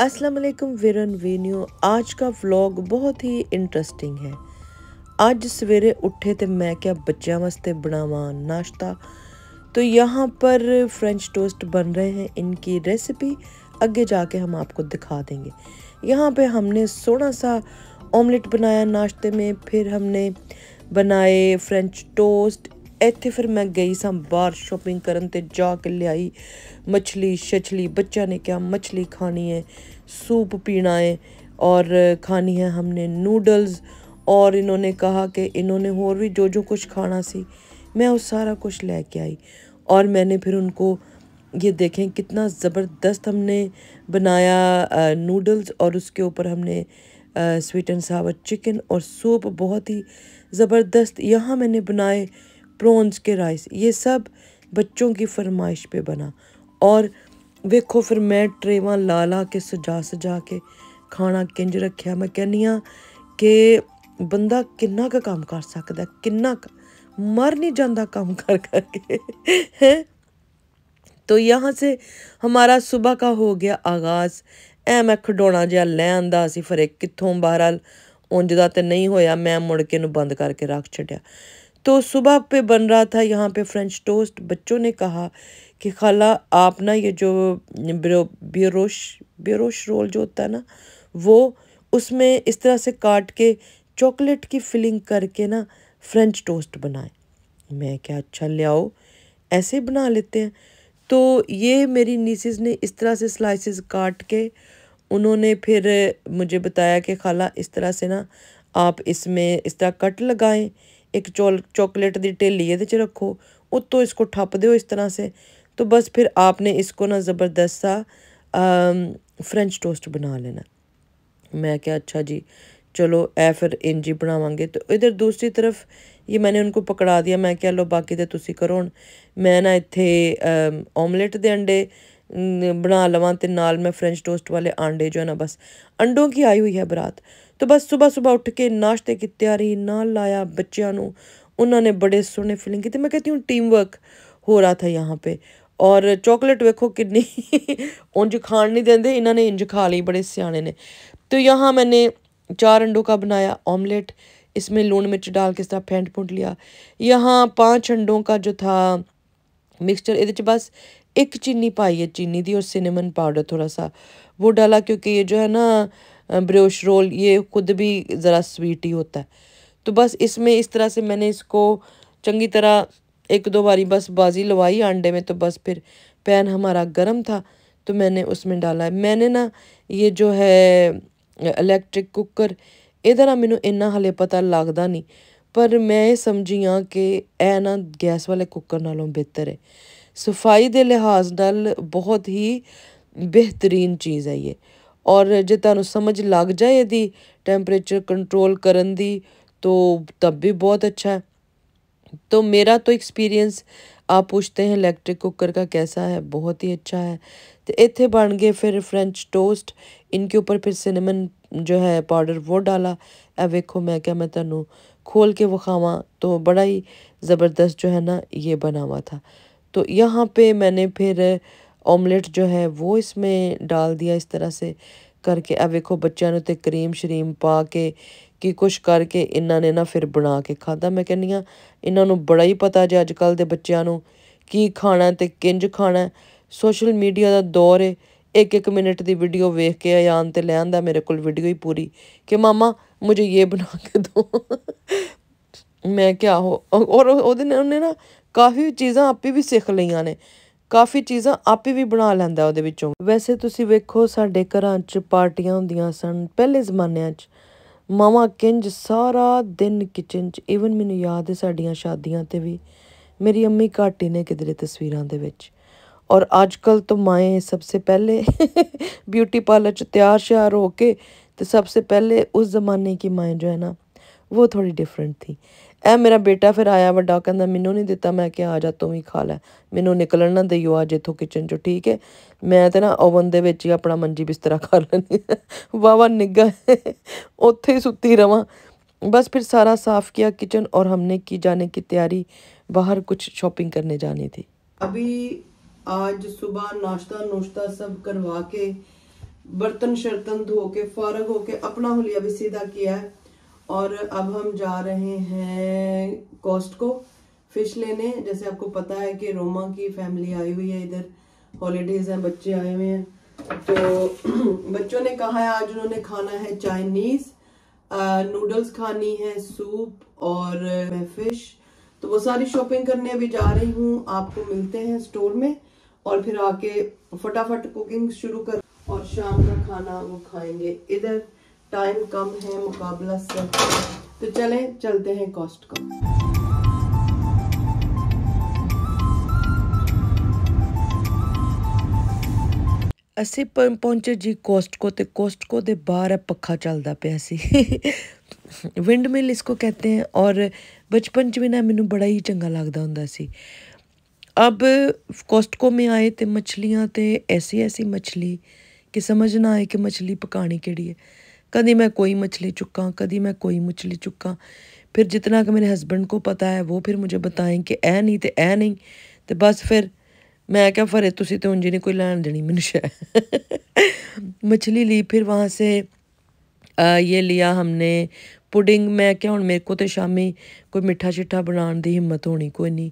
अस्सलाम वालेकुम विरन वेन्यू आज का व्लॉग बहुत ही इंटरेस्टिंग है आज सवेरे उठे तो मैं क्या बच्चों वास्ते बनावा नाश्ता तो यहाँ पर फ्रेंच टोस्ट बन रहे हैं इनकी रेसिपी आगे जाके हम आपको दिखा देंगे यहाँ पे हमने सोना सा ऑमलेट बनाया नाश्ते में फिर हमने बनाए फ्रेंच टोस्ट ਇੱਥੇ फिर मैं गई ਸਾਂ ਬਾਹਰ ਸ਼ਾਪਿੰਗ ਕਰਨ ਤੇ ਜਾ ਕੇ ਲਿਆਈ ਮੱਛਲੀ ਛਛਲੀ ਬੱਚਾ ਨੇ ਕਿਹਾ ਮੱਛਲੀ ਖਾਣੀ सूप पीना है और खानी है हमने नूडल्स और इन्होंने कहा कि इन्होंने और भी जो जो कुछ खाना सी मैं वो सारा कुछ लेके आई और मैंने फिर उनको ये देखें कितना ज़बरदस्त हमने बनाया नूडल्स और उसके ऊपर हमने स्वीट एंड सावर चिकन और सूप बहुत ही ज़बरदस्त यहाँ मैंने बनाए प्रॉन्स के राइस ये सब बच्चों की फरमाइश पे बना और ਵੇਖੋ ਫਿਰ ਮੈਂ ਟਰੇਵਾਂ ਲਾ ਲਾ ਕੇ ਸਜਾ ਸਜਾ ਕੇ ਖਾਣਾ ਕਿੰਜ ਰੱਖਿਆ ਮੈਂ ਕਹਿੰਨੀ ਆ ਕਿ ਬੰਦਾ ਕਿੰਨਾ ਕੁ ਕੰਮ ਕਰ ਸਕਦਾ ਕਿੰਨਾ ਮਰ ਨਹੀਂ ਜਾਂਦਾ ਕੰਮ ਕਰ करके है तो यहाँ से हमारा सुबह का हो गया आगाज़ ਐ ਮੈਂ ਖਡੋਣਾ ਜਿਹਾ ਲੈ ਆਂਦਾ ਸੀ ਫਿਰ ਕਿੱਥੋਂ ਬਹਰਾਲ ਉਂਝ ਦਾ ਤੇ ਨਹੀਂ ਹੋਇਆ ਮੈਂ ਮੁੜ ਕੇ ਨੂੰ ਬੰਦ ਕਰਕੇ ਰੱਖ ਛੱਡਿਆ तो सुबह पे बन रहा था यहाँ पे फ्रेंच टोस्ट बच्चों ने कहा कि खाला आप ना ये जो बेरोश बेरोश रोल जो होता है ना वो उसमें इस तरह से काट के चॉकलेट की फिलिंग करके ना फ्रेंच टोस्ट बनाए मैं क्या अच्छा ले आओ ऐसे बना लेते हैं तो ये मेरी नीसेस ने इस तरह से स्लाइसेस काट के उन्होंने फिर मुझे बताया कि खाला इस तरह से ना आप इसमें इस तरह कट लगाएं एक चोल चॉकलेट की ढेली ये रखो उत्तों इसको ठप दो इस तरह से तो बस फिर आपने इसको ना ज़बरदस्त सा फ्रेंच टोस्ट बना लेना मैं क्या अच्छा जी चलो ए फिर इंज ही बनावांगे तो इधर दूसरी तरफ ये मैंने उनको पकड़ा दिया मैं क्या लो बाकी तो तुसी करो हूँ मैं ना इतने ऑमलेट के अंडे बना लवां तो नाल मैं फ्रेंच टोस्ट वाले अंडे जो है ना बस अंडों की आई हुई है बरात तो बस सुबह सुबह उठ के नाश्ते की तैयारी ना लाया बच्चों उन्होंने बड़े सोने फीलिंग की मैं कहती हूँ टीम वर्क हो रहा था यहाँ पे और चॉकलेट वेखो किन्नी उंज खाण नहीं देंगे इन्होंने इंज खा ली बड़े स्याने ने तो यहाँ मैंने चार अंडों का बनाया ऑमलेट इसमें लून मिर्च डाल के इस तरह फेंट फूट लिया यहाँ पाँच अंडों का जो था मिक्सचर ये बस एक चीनी पाई है चीनी दी और सिनेमन पाउडर थोड़ा सा वो डाला क्योंकि ये जो है ना ब्रोश रोल ये खुद भी ज़रा स्वीट ही होता है तो बस इसमें इस तरह से मैंने इसको चंगी तरह एक दो बारी बस बाजी लवाई अंडे में तो बस फिर पैन हमारा गर्म था तो मैंने उसमें डाला मैंने ना ये जो है इलेक्ट्रिक कुकर ਇਹਦਾ ना ਮੈਨੂੰ इन्ना ਹਲੇ पता लगता नहीं पर मैं ਇਹ ਸਮਝੀ ਆ ਕਿ ਇਹ ਨਾ ਗੈਸ ਵਾਲੇ ਕੁੱਕਰ ਨਾਲੋਂ ਬਿਹਤਰ ਹੈ ਸਫਾਈ ਦੇ ਲਿਹਾਜ਼ ਨਾਲ ਬਹੁਤ ਹੀ ਬਿਹਤਰੀਨ ਚੀਜ਼ ਹੈ और जो तुम समझ लग जाए यदि टैंपरेचर कंट्रोल कर तो तब भी बहुत अच्छा है तो मेरा तो एक्सपीरियंस आप पूछते हैं इलैक्ट्रिक कुकर का कैसा है बहुत ही अच्छा है तो इतने बन गए फिर फ्रेंच टोस्ट इनके ऊपर फिर सिनेमन जो है पाउडर वो डाला ए वेखो मैं क्या मैं तैनू खोल के वखाव तो बड़ा ही ज़बरदस्त जो है ना ये बना हुआ था तो यहाँ पे मैंने फिर ਜੋ ਹੈ ਉਹ ਇਸ ਮੇ ਡਾਲ ਦਿਆ ਇਸ ਤਰ੍ਹਾਂ ਸੇ ਕਰਕੇ ਆ ਵੇਖੋ ਬੱਚਿਆਂ ਨੂੰ ਤੇ ਕਰੀਮ ਸ਼ਰੀਮ ਪਾ ਕੇ ਕੀ ਕੁਛ ਕਰਕੇ ਇਹਨਾਂ ਨੇ ਨਾ ਫਿਰ ਬਣਾ ਕੇ ਖਾਦਾ ਮੈਂ ਕਹਿੰਨੀ ਆ ਇਹਨਾਂ ਨੂੰ ਬੜਾ ਹੀ ਪਤਾ ਜੇ ਅੱਜ ਕੱਲ ਦੇ ਬੱਚਿਆਂ ਨੂੰ ਕੀ ਖਾਣਾ ਤੇ ਕਿੰਜ ਖਾਣਾ ਸੋਸ਼ਲ ਮੀਡੀਆ ਦਾ ਦੌਰ ਹੈ ਇੱਕ ਇੱਕ ਮਿੰਟ ਦੀ ਵੀਡੀਓ ਵੇਖ ਕੇ ਆਯਾਨ ਤੇ ਲੈ ਆਂਦਾ ਮੇਰੇ ਕੋਲ ਵੀਡੀਓ ਹੀ ਪੂਰੀ ਕਿ ਮਾਮਾ ਮੈਨੂੰ ਇਹ ਬਣਾ ਕੇ ਦੋ ਮੈਂ ਕਿਹਾ ਹੋ ਔਰ ਉਹਦੇ ਨੇ ਉਹਨੇ ਨਾ ਕਾਫੀ ਚੀਜ਼ਾਂ ਆਪੇ ਵੀ ਸਿੱਖ ਲਈਆਂ ਨੇ ਕਾਫੀ ਚੀਜ਼ਾਂ ਆਪੇ ਵੀ ਬਣਾ ਲੈਂਦਾ ਉਹਦੇ ਵਿੱਚੋਂ ਵੈਸੇ ਤੁਸੀਂ ਵੇਖੋ ਸਾਡੇ ਘਰਾਂ 'ਚ ਪਾਰਟੀਆਂ ਹੁੰਦੀਆਂ ਸਨ ਪਹਿਲੇ ਜ਼ਮਾਨਿਆਂ 'ਚ ਮਾਮਾ ਕਿੰਜ ਸਾਰਾ ਦਿਨ ਕਿਚਨ 'ਚ ਈਵਨ ਮੈਨੂੰ ਯਾਦ ਹੈ ਸਾਡੀਆਂ ਸ਼ਾਦੀਆਂ ਤੇ ਵੀ ਮੇਰੀ ਅੰਮੀ ਘਾਟੀ ਨੇ ਕਿਦਰੇ ਤਸਵੀਰਾਂ ਦੇ ਵਿੱਚ ਔਰ ਅੱਜਕੱਲ ਤੋਂ ਮਾਏ ਸਭ ਤੋਂ ਪਹਿਲੇ ਬਿਊਟੀ ਪਾਰਲਰ 'ਚ ਤਿਆਰ ਸ਼ਿਆਰ ਹੋ ਕੇ ਸਭ ਤੋਂ ਪਹਿਲੇ ਉਸ ਜ਼ਮਾਨੇ ਕੀ ਮਾਏ ਜੋ ਹੈ ਨਾ ਉਹ ਥੋੜੀ ਡਿਫਰੈਂਟ ਥੀ ਐ ਮੇਰਾ ਬੇਟਾ ਫਿਰ ਆਇਆ ਵੱਡਾ ਕਹਿੰਦਾ ਮੈਨੂੰ ਨਹੀਂ ਦਿੱਤਾ ਮੈਂ ਕਿਹਾ ਆ ਜਾ ਤੂੰ ਵੀ ਖਾ ਲੈ ਮੈਨੂੰ ਨਿਕਲਣ ਨਾ ਦਿਓ ਅੱਜ ਇਥੋਂ ਕਿਚਨ ਚੋਂ ਠੀਕ ਹੈ ਮੈਂ ਤੇ ਨਾ ਓਵਨ ਦੇ ਵਿੱਚ ਹੀ ਆਪਣਾ ਮੰਜੀ ਬਿਸਤਰਾ ਕਰ ਲੈਣੀ ਵਾਵਾ ਨਿੱਗਾ ਉੱਥੇ ਹੀ ਸੁੱਤੀ ਰਵਾਂ ਬਸ ਫਿਰ ਸਾਰਾ ਸਾਫ਼ ਕੀਤਾ ਕਿਚਨ ਔਰ ਹਮਨੇ ਕੀ ਜਾਣੇ ਕੀ ਤਿਆਰੀ ਬਾਹਰ ਕੁਝ ਸ਼ਾਪਿੰਗ ਕਰਨੇ ਜਾਣੀ ਸੀ ਅਭੀ ਅੱਜ ਸਵੇਰ ਨਾਸ਼ਤਾ ਨੋਸ਼ਤਾ ਸਭ ਕਰਵਾ ਕੇ ਬਰਤਨ ਸ਼ਰਤਨ ਧੋ ਕੇ ਫਾਰਗ ਹੋ ਕੇ ਆਪਣਾ ਹੁਲੀਆ ਵੀ ਸਿੱਧਾ ਕੀਆ और अब हम जा रहे हैं कॉस्टको फिश लेने जैसे आपको पता है कि रोमा की फैमिली आई हुई है इधर हॉलीडेज हैं बच्चे आए हुए हैं तो बच्चों ने कहा है आज उन्होंने खाना है चाइनीज़ नूडल्स खानी है सूप और फिश तो वो सारी शॉपिंग करने अभी जा रही हूँ आपको मिलते हैं स्टोर में और फिर आके फटाफट कुकिंग शुरू कर और शाम का खाना वो खाएंगे इधर टाइम कम है मुकाबला सब तो चले चलते हैं कॉस्ट कम ਅਸੀਂ ਪਹੁੰਚੇ ਜੀ ਕੋਸਟਕੋ ਤੇ ਕੋਸਟਕੋ ਦੇ ਬਾਹਰ ਪੱਖਾ ਚੱਲਦਾ ਪਿਆ ਸੀ ਵਿੰਡ ਮਿਲ ਇਸ ਕੋ ਕਹਤੇ ਹਨ ਔਰ ਬਚਪਨ ਚ ਵੀ ਨਾ ਮੈਨੂੰ ਬੜਾ ਹੀ ਚੰਗਾ ਲੱਗਦਾ ਹੁੰਦਾ ਸੀ अब कोस्टको में आए तो मछलियाँ तो ऐसी ऐसी मछली कि समझ ना आए कि मछली पकानी केड़ी कभी मैं कोई मछली चुका कभी मैं कोई मछली चुका फिर जितना कि मेरे हस्बैंड को पता है वो फिर मुझे बताएं कि ए नहीं तो ऐ नहीं तो बस फिर मैं क्या फरे तुम तो उंजी नहीं कोई लैन देनी मैं शायद मछली ली फिर वहाँ से आ, ये लिया हमने पुडिंग मैं क्या हूँ मेरे को तो शामी कोई मिठा शिठा बनाने की हिम्मत होनी कोई नहीं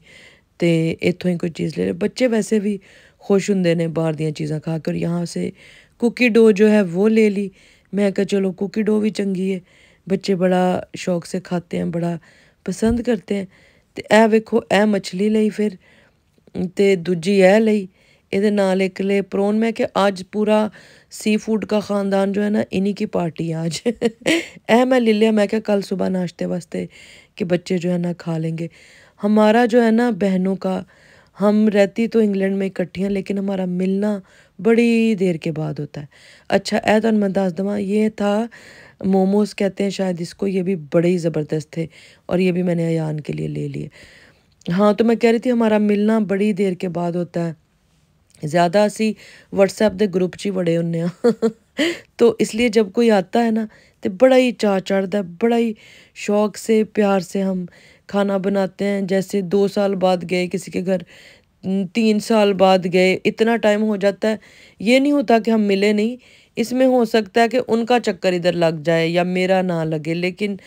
तो इतों ही कोई चीज़ ले ले बच्चे वैसे भी खुश होंगे ने बाहर दीयां चीज़ा खा कर यहाँ से कुकी डो जो है वो ले ली ਮੈਂ ਕਿਹਾ ਚਲੋ ਕੁਕੀ ਡੋ ਵੀ ਚੰਗੀ ਹੈ ਬੱਚੇ ਬੜਾ ਸ਼ੌਕ से ਖਾਤੇ ਆ ਬੜਾ ਪਸੰਦ ਕਰਤੇ ਆ ਤੇ ਇਹ ਵੇਖੋ ਇਹ ਮੱਛਲੀ ਲਈ ਫਿਰ ਤੇ ਦੂਜੀ ਇਹ ਲਈ ਇਹਦੇ ਨਾਲ ਇੱਕ ਲੈ ਪ੍ਰੋਨ ਮੈਂ ਕਿ ਅੱਜ ਪੂਰਾ ਸੀ ਫੂਡ ਦਾ ਖਾਨਦਾਨ ਜੋ ਹੈ ਨਾ ਇਨੀ ਕੀ ਪਾਰਟੀ ਹੈ ਅੱਜ ਇਹ ਮੈਂ ਲੈ ਲਿਆ ਮੈਂ ਕਿ ਕੱਲ ਸਵੇਰ ਨਾਸ਼ਤੇ ਵਾਸਤੇ ਕਿ ਬੱਚੇ ਜੋ ਹੈ ਨਾ ਖਾ ਲੈਣਗੇ ਹਮਾਰਾ ਜੋ ਹੈ ਨਾ बहनों ਦਾ हम रहती तो इंग्लैंड में इकट्ठी हैं लेकिन हमारा मिलना बड़ी देर के बाद होता है अच्छा ऐ तो मैं दस दवा ये था मोमोज़ कहते हैं शायद इसको ये भी बड़े ही ज़बरदस्त थे और ये भी मैंने अन के लिए ले लिए हाँ तो मैं कह रही थी हमारा मिलना बड़ी देर के बाद होता है ज़्यादा असी वट्सएप के ग्रुप च ही बड़े ਹੁੰਨੇ तो इसलिए जब कोई आता है ना तो बड़ा ही चा चढ़ता है बड़ा ही शौक से प्यार से हम खाना बनाते हैं जैसे दो साल बाद गए किसी के घर तीन साल बाद गए इतना टाइम हो जाता है ये नहीं होता कि हम मिले नहीं इसमें हो सकता है कि उनका चक्कर इधर लग जाए या मेरा ना लगे लेकिन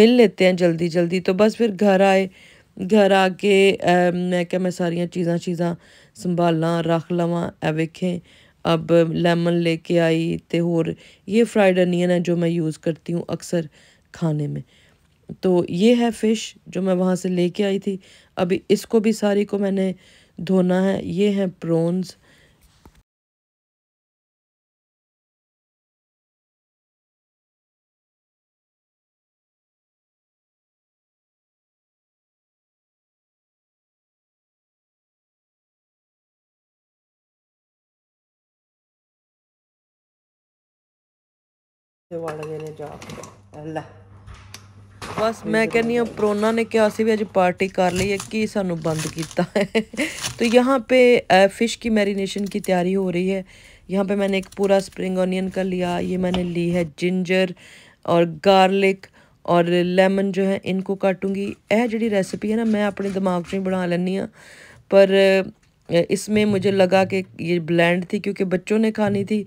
मिल लेते हैं जल्दी जल्दी तो बस फिर घर आए घर आके मैं क्या मैं चीज़ा चीज़ा संभाल ला रख लवा ए वेखें अब लेमन लेके आई तो होर ये फ्राइड अनियन है जो मैं यूज़ करती हूँ अक्सर खाने में तो ये है फ़िश जो मैं वहाँ से लेके आई थी अभी इसको भी सारी को मैंने धोना है ये हैं प्रॉन्स देने जाओ अल्लाह बस मैं कहनी हूँ प्रोना ने क्या से भी ਅੱਜ पार्टी कर ली है कि सू बंद किया तो यहाँ पे फ़िश की मैरिनेशन की तैयारी हो रही है यहाँ पे मैंने एक पूरा स्प्रिंग ऑनियन का लिया ये मैंने ली है जिंजर और गार्लिक और लेमन जो है इनको काटूँगी यह जी रेसिपी है ना मैं अपने दिमाग से ही बना लैनी हाँ पर इसमें मुझे लगा कि ये ब्लैंड थी क्योंकि बच्चों ने खानी थी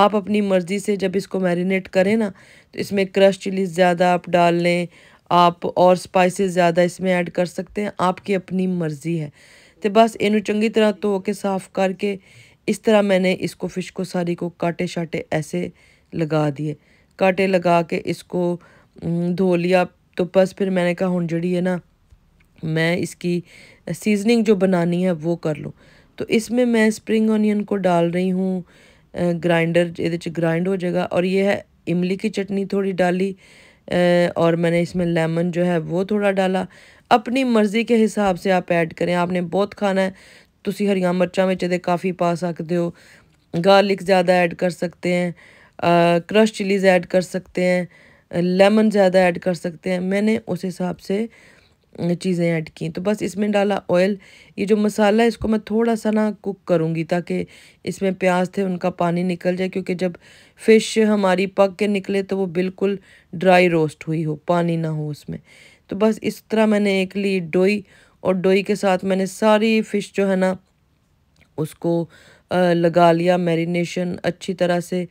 आप अपनी मर्ज़ी से जब इसको मैरिनेट करें ना तो इसमें क्रश चिली ज़्यादा आप डाल लें आप और स्पाइसिस ज़्यादा इसमें ऐड कर सकते हैं आपकी अपनी मर्ज़ी है तो बस इनू चंकी तरह धो के साफ़ करके इस तरह मैंने इसको फ़िश को सारी को काटे शाटे ऐसे लगा दिए काटे लगा के इसको धो लिया तो बस फिर मैंने कहा हूँ जड़ी है ना मैं इसकी सीजनिंग जो बनानी है वो कर लूँ तो इसमें मैं स्प्रिंग ऑनियन को डाल रही हूँ ग्राइंडर ये ग्राइंड हो जाएगा और ये है इमली की चटनी थोड़ी डाली और मैंने इसमें लेमन जो है वो थोड़ा डाला अपनी मर्ज़ी के हिसाब से आप ऐड करें आपने बहुत खाना है तुम हरिया मिर्चा में ਇਹਦੇ काफ़ी पा सकते हो गार्लिक ज़्यादा ऐड कर सकते हैं क्रश चिलीज़ ऐड कर सकते हैं लेमन ज़्यादा ऐड कर सकते हैं मैंने उस हिसाब से चीज़ें ऐड की तो बस इसमें डाला ऑयल ये जो मसाला है इसको मैं थोड़ा सा ना कुक करूँगी ताकि इसमें प्याज थे उनका पानी निकल जाए क्योंकि जब फ़िश हमारी पक के निकले तो वो बिल्कुल ड्राई रोस्ट हुई हो पानी ना हो उसमें तो बस इस तरह मैंने एक ली डोई और डोई के साथ मैंने सारी फ़िश जो है ना उसको लगा लिया मैरिनेशन अच्छी तरह से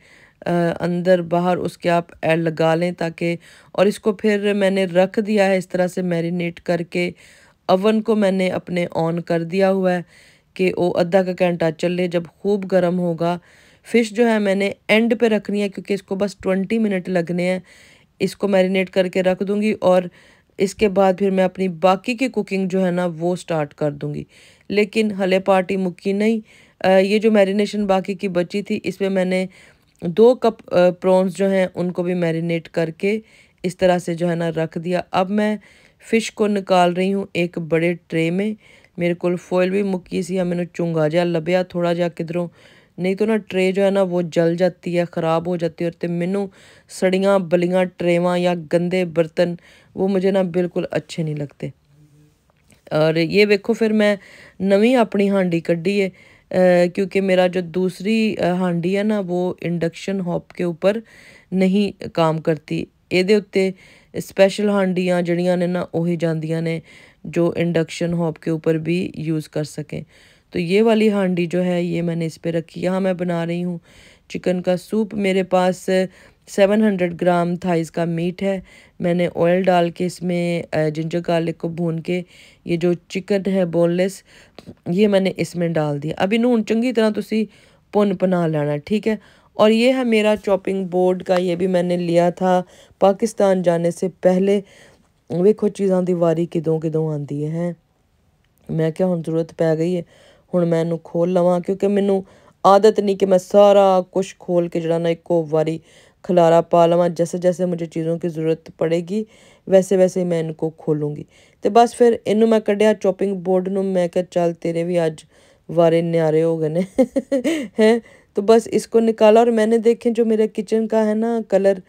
अंदर बाहर उसके आप एड लगा लें ताकि और इसको फिर मैंने रख दिया है इस तरह से मैरिनेट करके अवन को मैंने अपने ऑन कर दिया हुआ है कि वो आधा का घंटा चले जब खूब गर्म होगा फ़िश जो है मैंने एंड पे रखनी है क्योंकि इसको बस ट्वेंटी मिनट लगने हैं इसको मैरिनेट करके रख दूँगी और इसके बाद फिर मैं अपनी बाकी की कुकिंग जो है ना वो स्टार्ट कर दूँगी लेकिन हले पार्टी मुक्की नहीं आ, ये जो मैरिनेशन बाकी की बची थी इसमें मैंने दो कप प्रॉन्स जो हैं उनको भी मैरिनेट करके इस तरह से जो है ना रख दिया अब मैं फ़िश को निकाल रही हूँ एक बड़े ट्रे में मेरे को फॉयल भी मुक्की सी मैंने चुंगा जहा लभ्या थोड़ा जहा किधरों नहीं तो ना ट्रे जो है ना वो जल जाती है ख़राब हो जाती है और तो मैनू सड़िया बलिया ट्रेवा या गंदे बर्तन वो मुझे ना बिल्कुल अच्छे नहीं लगते और ये वेखो फिर मैं नवी अपनी हांडी क्ढ़ी है क्योंकि मेरा जो दूसरी हांडी है ना वो इंडक्शन हॉप के ऊपर नहीं काम करती ये उत्ते ਸਪੈਸ਼ਲ हांडियाँ जड़िया ने ना ਉਹੀ ने जो इंडक्शन हॉप के ऊपर भी यूज़ कर सकें तो ये वाली हांडी जो है ये मैंने इस पर रखी यहाँ मैं बना रही हूँ चिकन का सूप मेरे पास हंड्रेड ग्राम था इसका मीट है मैंने ऑयल डाल के इसमें जिंजर गार्लिक को भून के ये जो चिकन है बोनलेस ये मैंने इसमें डाल दिया अब इन चंगी तरह तुम तो भुन बना लेना ठीक है और ये है मेरा चॉपिंग बोर्ड का ये भी मैंने लिया था पाकिस्तान जाने से पहले वेखो चीज़ों की वारी किदों किदों आती है मैं क्या ਕਿਹਾ जरूरत पै गई है हूँ मैं इनू खोल लवा क्योंकि मैनू आदत नहीं कि मैं सारा कुछ खोल के जरा ਜਿਹੜਾ ਨਾ ਇੱਕੋ खलारा पालवा जैसे जैसे मुझे चीज़ों की ज़रूरत पड़ेगी वैसे वैसे मैं इनको खोलूँगी तो बस फिर इनू मैं क्या चॉपिंग बोर्ड ਬੋਰਡ मैं क्या चल तेरे भी अज वारे न्यारे हो गए ने हैं तो बस इसको निकाला और मैंने देखें जो मेरे किचन का है ना कलर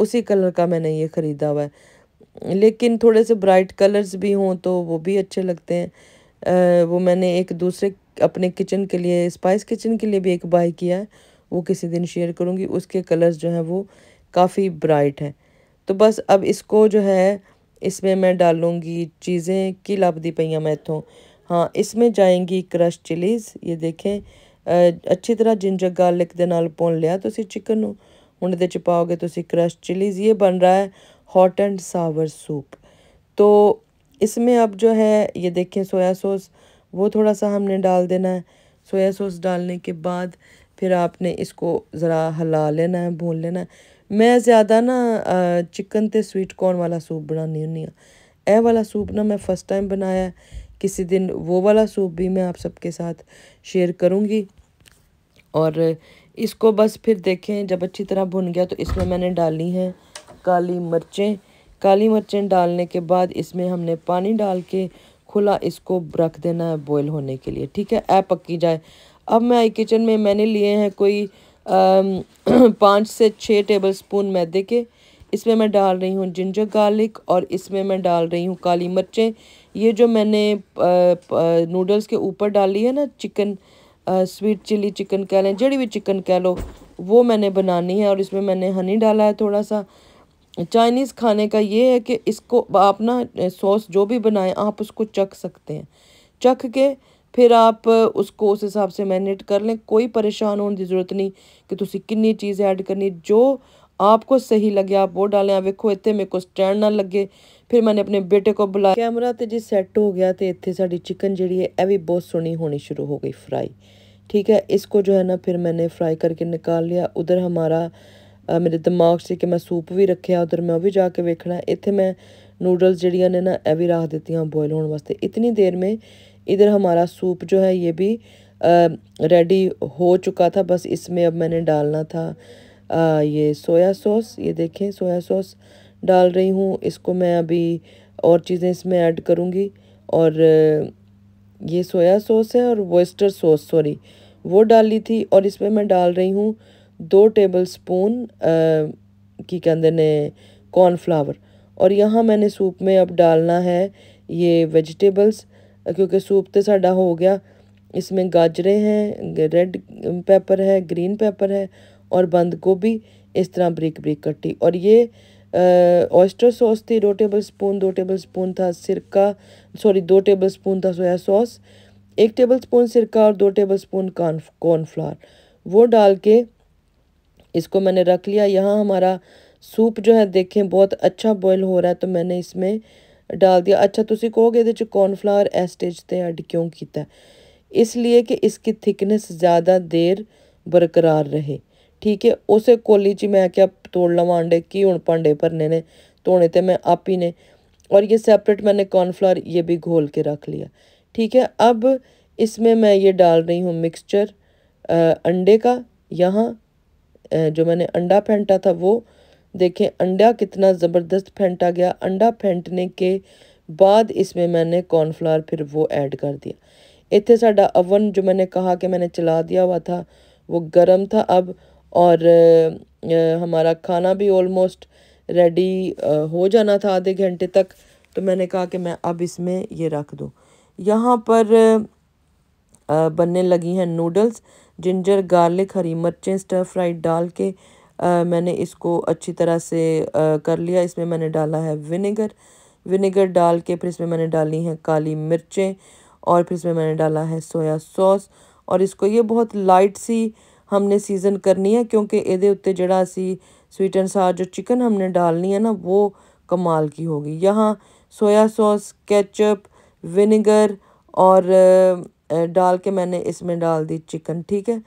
उसी कलर का मैंने ये ख़रीदा हुआ है लेकिन थोड़े से ब्राइट कलर्स भी हों तो वो भी अच्छे लगते हैं आ, वो मैंने एक दूसरे अपने किचन के लिए स्पाइस किचन के लिए भी एक बाय किया है वो किसी दिन शेयर करूँगी उसके कलर्स जो हैं वो काफ़ी ब्राइट हैं तो बस अब इसको जो है इसमें मैं डालूँगी चीज़ें कि दी पइया मैं इतों हाँ इसमें जाएंगी क्रश चिलीज़ ये देखें अच्छी तरह जिंजर गार्लिक के नाल भुन लिया तो चिकन हूँ ये पाओगे तो क्रश चिलीज ये बन रहा है हॉट एंड सावर सूप तो इसमें अब जो है ये देखें सोया सॉस वो थोड़ा सा हमने डाल देना है सोया सॉस डालने के बाद फिर आपने इसको ज़रा हिला लेना है भून लेना है मैं ज़्यादा ना चिकन ते स्वीट कॉर्न वाला सूप बनानी हूँ यह वाला सूप ना मैं फर्स्ट टाइम बनाया किसी दिन वो वाला सूप भी मैं आप सबके साथ शेयर करूँगी और इसको बस फिर देखें जब अच्छी तरह भुन गया तो इसमें मैंने डाली हैं काली मिर्चें काली मिर्चें डालने के बाद इसमें हमने पानी डाल के खुला इसको रख देना है बॉयल होने के लिए ठीक है ऐ पक्की जाए अब मैं आई किचन में मैंने लिए हैं कोई पाँच से छः टेबल स्पून मैदे के इसमें मैं डाल रही हूँ जिंजर गार्लिक और इसमें मैं डाल रही हूँ काली मिर्चें ये जो मैंने नूडल्स के ऊपर डाली है ना चिकन स्वीट चिली चिकन कह लें जड़ी भी चिकन कह लो वो मैंने बनानी है और इसमें मैंने हनी डाला है थोड़ा सा चाइनीज़ खाने का ये है कि इसको आप ना सॉस जो भी बनाएं आप उसको चख सकते हैं चख के फिर आप उसको उस हिसाब से मैनेट कर लें कोई परेशान होने की जरूरत नहीं कि तुम कि चीज़ ऐड करनी जो आपको सही लगे आप वो डालें आप वेखो इतने मेरे को स्टैंड ना लगे फिर मैंने अपने बेटे को बुलाया कैमरा तो जी सैट हो गया तो इतने साड़ी चिकन जी है भी बहुत सोहनी होनी शुरू हो गई फ्राई ठीक है इसको जो है ना फिर मैंने फ्राई करके निकाल लिया उधर हमारा आ, मेरे दिमाग से कि मैं सूप भी रखे उधर मैं वह भी जाके वेखना इतने मैं नूडल्स जड़िया ने ना यह भी रख दी बॉयल होने वास्ते इतनी देर में इधर हमारा सूप जो है ये भी रेडी हो चुका था बस इसमें अब मैंने डालना था आ, ये सोया सॉस ये देखें सोया सॉस डाल रही हूँ इसको मैं अभी और चीज़ें इसमें ऐड करूँगी और ये सोया सॉस है और वेस्टर सॉस सॉरी वो डाली थी और इसमें मैं डाल रही हूँ दो टेबल स्पून की कहते ने कॉर्नफ्लावर और यहाँ मैंने सूप में अब डालना है ये वेजिटेबल्स क्योंकि सूप तो साढ़ा हो गया इसमें गाजरे हैं रेड पेपर है ग्रीन पेपर है और बंद गोभी इस तरह ब्रिक ब्रिक कट्टी और ये ऑयस्टर सॉस थी दो टेबल स्पून दो टेबल स्पून था सिरका सॉरी दो टेबल स्पून था सोया सॉस एक टेबल स्पून सिरका और दो टेबल स्पून कॉर्न कॉर्नफ्लावर वो डाल के इसको मैंने रख लिया यहाँ हमारा सूप जो है देखें बहुत अच्छा बॉयल हो रहा है तो मैंने इसमें डाल दिया अच्छा तुम कहो कि कॉर्नफ्लावर इस स्टेज पर ऐड क्यों किया इसलिए कि इसकी थिकनेस ज़्यादा देर बरकरार रहे ठीक है उस कोली ची मैं क्या तोड़ लवा अंडे की हूँ भांडे भरने ने धोने तो मैं आप ही ने और ये सेपरेट मैंने कॉर्नफ्लावर ये भी घोल के रख लिया ठीक है अब इसमें मैं ये डाल रही हूँ मिक्सचर अंडे का यहाँ जो मैंने अंडा फेंटा था वो देखें अंडा कितना ज़बरदस्त फेंटा गया अंडा फेंटने के बाद इसमें मैंने कॉर्नफ्लावर फिर वो ऐड कर दिया इतने साढ़ा अवन जो मैंने कहा कि मैंने चला दिया हुआ था वो गर्म था अब और हमारा खाना भी ऑलमोस्ट रेडी हो जाना था आधे घंटे तक तो मैंने कहा कि मैं अब इसमें ये रख दूँ यहाँ पर बनने लगी हैं नूडल्स जिंजर गार्लिक हरी मिर्चें स्टर फ्राइड डाल के आ, मैंने इसको अच्छी तरह से आ, कर लिया इसमें मैंने डाला है विनेगर विनेगर डाल के फिर इसमें मैंने डाली हैं काली मिर्चें और फिर इसमें मैंने डाला है सोया सॉस और इसको ये बहुत लाइट सी हमने सीजन करनी है क्योंकि ये उत्ते जड़ा असी स्वीट एंड सार जो चिकन हमने डालनी है ना वो कमाल की होगी यहाँ सोया सॉस केचप विनेगर और डाल के मैंने इसमें डाल दी चिकन ठीक है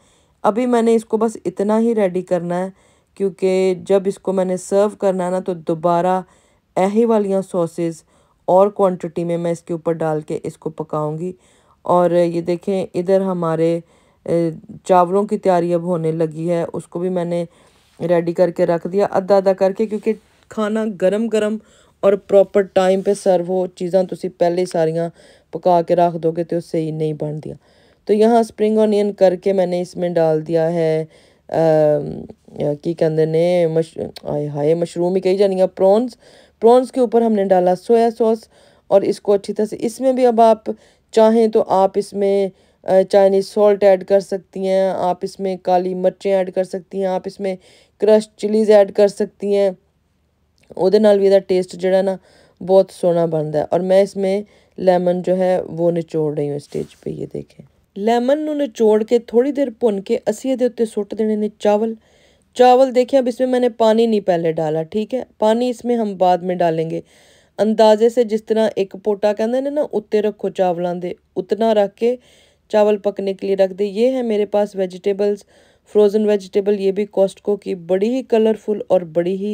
अभी मैंने इसको बस इतना ही रेडी करना है क्योंकि जब इसको मैंने सर्व करना है ना तो दोबारा यही वालियाँ सॉसेस और क्वांटिटी में मैं इसके ऊपर डाल के इसको पकाऊंगी और ये देखें इधर हमारे चावलों की तैयारी अब होने लगी है उसको भी मैंने रेडी करके रख दिया अदा अदा करके क्योंकि खाना गरम गरम और प्रॉपर टाइम पे सर्व हो चीज़ां पहले ही सारियाँ पका के रख दोगे तो सही नहीं बन दिया तो यहाँ स्प्रिंग ऑनियन करके मैंने इसमें डाल दिया है की कहते ने मश आए हाय मशरूम ही कही जानी प्रॉन्स प्रॉन्स के ऊपर हमने डाला सोया सॉस और इसको अच्छी तरह से इसमें भी अब आप चाहें तो आप इसमें चाइनीज़ सॉल्ट ऐड कर सकती हैं आप इसमें काली मिर्चें ऐड कर सकती हैं आप इसमें क्रश चिलीज़ ऐड कर सकती हैं वो भी ਵੀ टेस्ट ਟੇਸਟ बहुत ਨਾ बनता है और मैं इसमें लेमन जो है वो निचोड़ रही हूँ स्टेज ਸਟੇਜ पे ये देखें लैमन ਨੂੰ के थोड़ी देर भुन के ਕੇ ਅਸੀਂ उत्ते सुट देने ने चावल चावल देखें अब इसमें मैंने पानी नहीं पहले डाला ठीक है पानी इसमें हम बाद में डालेंगे अंदाजे से जिस तरह एक पोटा कहते हैं ना उत्ते रखो चावलों के उतना रख के चावल पकने के लिए रख दे ये है मेरे पास वेजिटेबल्स फ्रोज़न वेजिटेबल ये भी कॉस्टको की बड़ी ही कलरफुल और बड़ी ही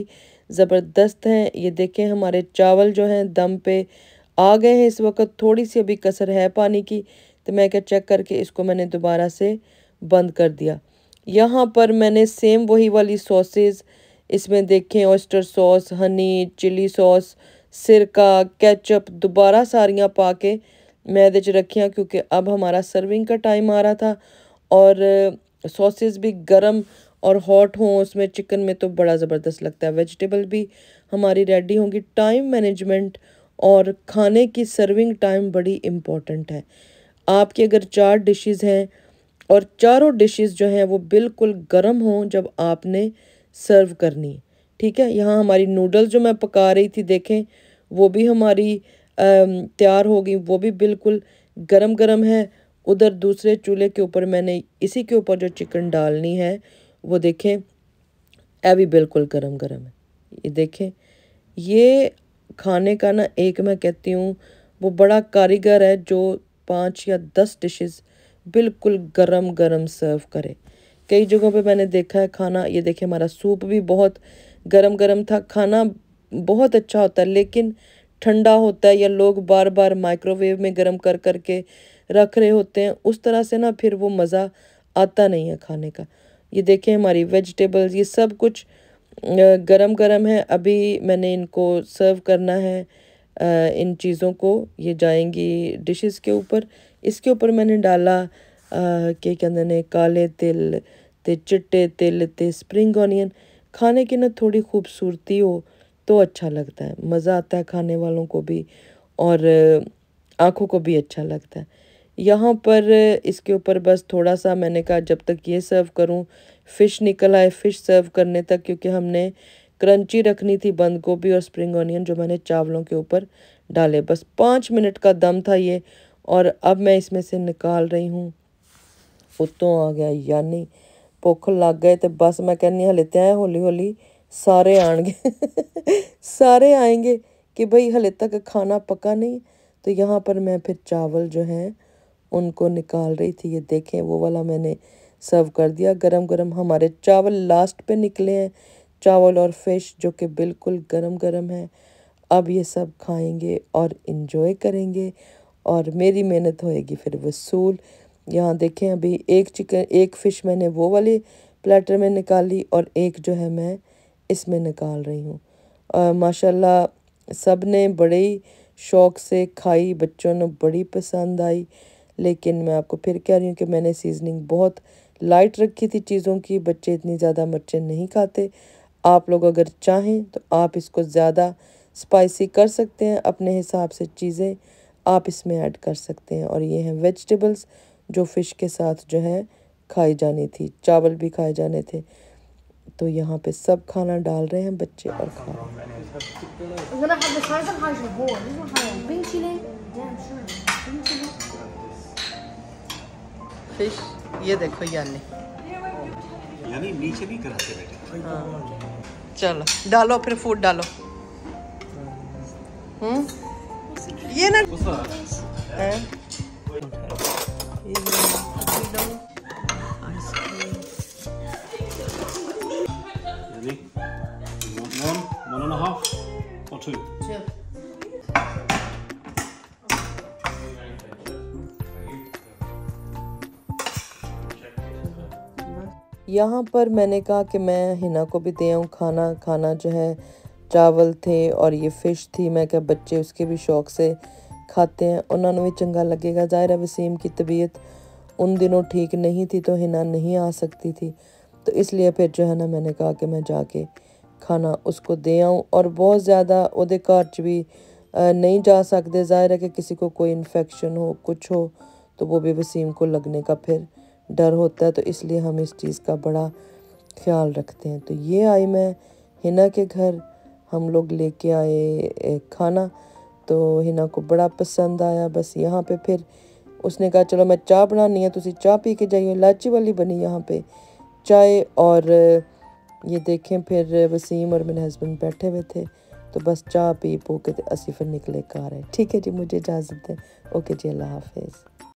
ज़बरदस्त हैं ये देखें हमारे चावल जो हैं दम पे आ गए हैं इस वक्त थोड़ी सी अभी कसर है पानी की तो मैं क्या चेक करके इसको मैंने दोबारा से बंद कर दिया यहाँ पर मैंने सेम वही वाली सॉसेज इसमें देखें oyster sauce honey chilli sauce सिरका कैचअप दोबारा सारियाँ पा के मैदे च रखियाँ क्योंकि अब हमारा सर्विंग का टाइम आ रहा था और सॉसेज भी गर्म और हॉट हों उसमें चिकन में तो बड़ा ज़बरदस्त लगता है वेजिटेबल भी हमारी रेडी होंगी टाइम मैनेजमेंट और खाने की सर्विंग टाइम बड़ी इम्पॉर्टेंट है आपके अगर चार डिशेस हैं और चारों डिशेस जो हैं वो बिल्कुल गर्म हों जब आपने सर्व करनी ठीक है यहाँ हमारी नूडल्स जो मैं पका रही थी देखें वो भी हमारी तैयार हो गई वो भी बिल्कुल गर्म गर्म है उधर दूसरे चूल्हे के ऊपर मैंने इसी के ऊपर जो चिकन डालनी है वो देखें ए भी बिल्कुल गर्म गर्म है ये देखें ये खाने का ना एक मैं कहती हूँ वो बड़ा कारीगर है जो पाँच या दस डिशेस बिल्कुल गरम गरम सर्व करें कई जगहों पे मैंने देखा है खाना ये देखिए हमारा सूप भी बहुत गरम गरम था खाना बहुत अच्छा होता है लेकिन ठंडा होता है या लोग बार बार माइक्रोवेव में गर्म कर कर के रख रहे होते हैं उस तरह से ना फिर वो मज़ा आता नहीं है खाने का ये देखें हमारी वेजिटेबल्स ये सब कुछ गरम गरम है अभी मैंने इनको सर्व करना है इन चीज़ों को ये जाएंगी डिशेस के ऊपर इसके ऊपर मैंने डाला के कहते हैं काले तिल ते चिट्टे तिल ते स्प्रिंग ऑनियन खाने की ना थोड़ी खूबसूरती हो तो अच्छा लगता है मज़ा आता है खाने वालों को भी और आँखों को भी अच्छा लगता है यहाँ पर इसके ऊपर बस थोड़ा सा मैंने कहा जब तक ये सर्व करूँ फ़िश निकल आए फ़िश सर्व करने तक क्योंकि हमने क्रंची रखनी थी बंद गोभी और स्प्रिंग ऑनियन जो मैंने चावलों के ऊपर डाले बस पाँच मिनट का दम था ये और अब मैं इसमें से निकाल रही हूँ उत्तों आ गया यानी ਭੁੱਖ लग गए ਤੇ तो बस मैं कहनी हले ਤੇ हौली हौली सारे आएंगे सारे आएंगे कि भाई हले तक खाना पका नहीं तो यहाँ पर मैं फिर चावल जो हैं उनको निकाल रही थी ये देखें वो वाला मैंने सर्व कर दिया गरम गरम हमारे चावल लास्ट पे निकले हैं चावल और फिश जो कि बिल्कुल गरम गरम है अब ये सब खाएंगे और इन्जॉय करेंगे और मेरी मेहनत होएगी फिर वसूल यहाँ देखें अभी एक चिकन एक फ़िश मैंने वो वाले प्लेटर में निकाली और एक जो है मैं इसमें निकाल रही हूँ माशाल्लाह सब ने बड़े ही शौक़ से खाई बच्चों ने बड़ी पसंद आई लेकिन मैं आपको फिर कह रही हूँ कि मैंने सीजनिंग बहुत लाइट रखी थी चीज़ों की बच्चे इतनी ज़्यादा मिर्चें नहीं खाते आप लोग अगर चाहें तो आप इसको ज़्यादा स्पाइसी कर सकते हैं अपने हिसाब से चीज़ें आप इसमें ऐड कर सकते हैं और ये हैं वेजिटेबल्स जो फ़िश के साथ जो है खाई जानी थी चावल भी खाए जाने थे तो यहाँ पे सब खाना डाल रहे हैं बच्चे और खाना फिश ये देखो यानी यानी नीचे नहीं कराते बेटा हाँ। चलो डालो फिर फूड डालो हम्म ये ना one and a half, or two. Two. यहाँ पर मैंने कहा कि मैं हिना को भी दे आऊँ खाना खाना जो है चावल थे और ये फ़िश थी मैं क्या बच्चे उसके भी शौक़ से खाते हैं उन्होंने भी चंगा लगेगा ज़ाहिर वसीम की तबीयत उन दिनों ठीक नहीं थी तो हिना नहीं आ सकती थी तो इसलिए फिर जो है ना मैंने कहा कि मैं जाके खाना उसको दे आऊँ और बहुत ज़्यादा वो घर च भी नहीं जा सकते ज़ाहिर है कि किसी को कोई इन्फेक्शन हो कुछ हो तो वो भी वसीम को लगने का फिर डर होता है तो इसलिए हम इस चीज़ का बड़ा ख्याल रखते हैं तो ये आई मैं हिना के घर हम लोग लेके आए खाना तो हिना को बड़ा पसंद आया बस यहाँ पे फिर उसने कहा चलो मैं चाय बनानी है तुम चाय पी के जाइए इलाची वाली बनी यहाँ पे चाय और ये देखें फिर वसीम और मेरे हस्बैंड बैठे हुए थे तो बस चाय पी पो के असी फिर निकले कार है ठीक है जी मुझे इजाज़त दें ओके जी अल्लाह हाफिज़